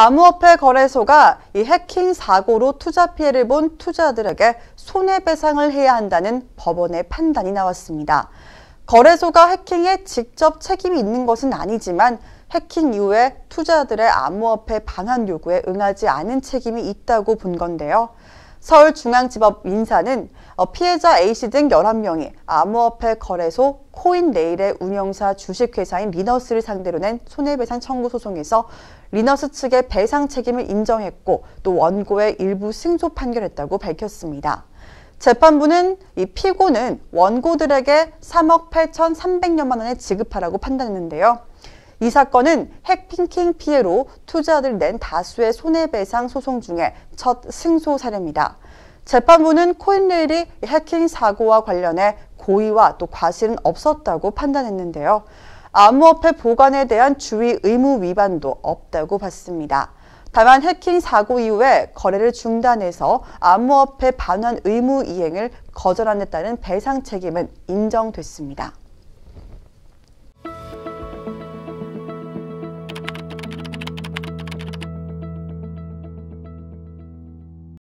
암호화폐 거래소가 이 해킹 사고로 투자 피해를 본 투자들에게 손해배상을 해야 한다는 법원의 판단이 나왔습니다. 거래소가 해킹에 직접 책임이 있는 것은 아니지만 해킹 이후에 투자들의 암호화폐 방안 요구에 응하지 않은 책임이 있다고 본 건데요. 서울중앙지법 인사는 어, 피해자 A씨 등 열한 명이 암호화폐 거래소 코인레일의 운영사 주식회사인 리너스를 상대로 낸 손해배상 청구 소송에서 리너스 측의 배상 책임을 인정했고 또 원고의 일부 승소 판결했다고 밝혔습니다. 재판부는 이 피고는 원고들에게 3억 8,300여만 원에 지급하라고 판단했는데요. 이 사건은 핵핑킹 피해로 투자를 낸 다수의 손해배상 소송 중에 첫 승소 사례입니다. 재판부는 코인레일이 해킹 사고와 관련해 고의와 또 과실은 없었다고 판단했는데요. 암호화폐 보관에 대한 주의 의무 위반도 없다고 봤습니다. 다만 해킹 사고 이후에 거래를 중단해서 암호화폐 반환 의무 이행을 거절한 데 따른 배상 책임은 인정됐습니다.